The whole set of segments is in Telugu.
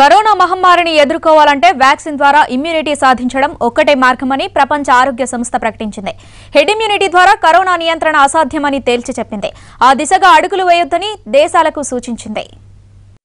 కరోనా మహమ్మారిని ఎదుర్కోవాలంటే వ్యాక్సిన్ ద్వారా ఇమ్యూనిటీ సాధించడం ఒక్కటే మార్గమని ప్రపంచ ఆరోగ్య సంస్థ ప్రకటించింది హెడ్ ఇమ్యూనిటీ ద్వారా కరోనా నియంత్రణ అసాధ్యమని తేల్చి చెప్పింది ఆ దిశగా అడుగులు వేయొద్దని దేశాలకు సూచించింది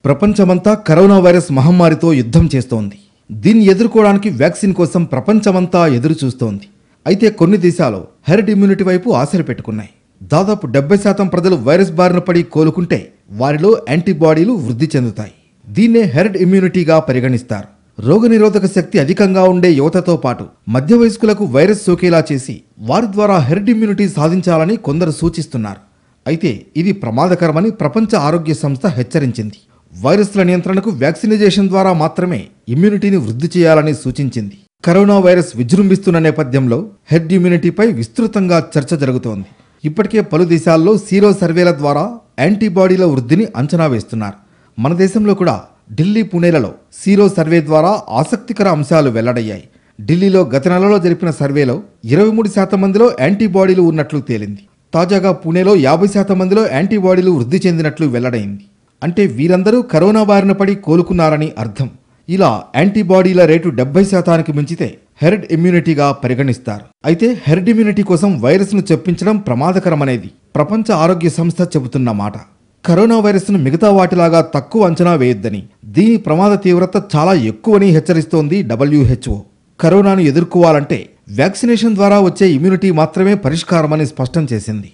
ప్రపంచమంతా కరోనా వైరస్ మహమ్మారితో యుద్ధం చేస్తోంది దీన్ని ఎదుర్కోవడానికి వ్యాక్సిన్ కోసం ప్రపంచమంతా ఎదురు చూస్తోంది అయితే కొన్ని దేశాలు హెర్డ్ ఇమ్యూనిటీ వైపు ఆశలు పెట్టుకున్నాయి దాదాపు డెబ్బై శాతం ప్రజలు వైరస్ బారిన పడి కోలుకుంటే వారిలో యాంటీబాడీలు వృద్ధి చెందుతాయి దీన్నే హెర్డ్ ఇమ్యూనిటీగా పరిగణిస్తారు రోగనిరోధక శక్తి అధికంగా ఉండే యువతతో పాటు మధ్య వయస్కులకు వైరస్ సోకేలా చేసి వారి ద్వారా హెర్డ్ ఇమ్యూనిటీ సాధించాలని కొందరు సూచిస్తున్నారు అయితే ఇది ప్రమాదకరమని ప్రపంచ ఆరోగ్య సంస్థ హెచ్చరించింది వైరస్ల నియంత్రణకు వ్యాక్సినైజేషన్ ద్వారా మాత్రమే ఇమ్యూనిటీని వృద్ధి చేయాలని సూచించింది కరోనా వైరస్ విజృంభిస్తున్న నేపథ్యంలో హెర్డ్ ఇమ్యూనిటీపై విస్తృతంగా చర్చ జరుగుతోంది ఇప్పటికే పలు దేశాల్లో సీరో సర్వేల ద్వారా యాంటీబాడీల వృద్ధిని అంచనా వేస్తున్నారు మన దేశంలో కూడా ఢిల్లీ పుణేలలో సీరో సర్వే ద్వారా ఆసక్తికర అంశాలు వెల్లడయ్యాయి ఢిల్లీలో గత నెలలో జరిపిన సర్వేలో ఇరవై మూడు శాతం మందిలో యాంటీబాడీలు ఉన్నట్లు తేలింది తాజాగా పుణేలో యాభై శాతం మందిలో యాంటీబాడీలు వృద్ధి చెందినట్లు వెల్లడైంది అంటే వీరందరూ కరోనా బారిన పడి కోలుకున్నారని అర్థం ఇలా యాంటీబాడీల రేటు డెబ్బై శాతానికి మించితే హెర్డ్ ఇమ్యూనిటీగా పరిగణిస్తారు అయితే హెర్డ్ ఇమ్యూనిటీ కోసం వైరస్ను చెప్పించడం ప్రమాదకరమనేది ప్రపంచ ఆరోగ్య సంస్థ చెబుతున్న మాట కరోనా వైరస్ను మిగతా వాటిలాగా తక్కువ అంచనా వేయొద్దని దీని ప్రమాద తీవ్రత చాలా ఎక్కువని హెచ్చరిస్తోంది డబ్ల్యూహెచ్ఓ కరోనాను ఎదుర్కోవాలంటే వ్యాక్సినేషన్ ద్వారా వచ్చే ఇమ్యూనిటీ మాత్రమే పరిష్కారమని స్పష్టం చేసింది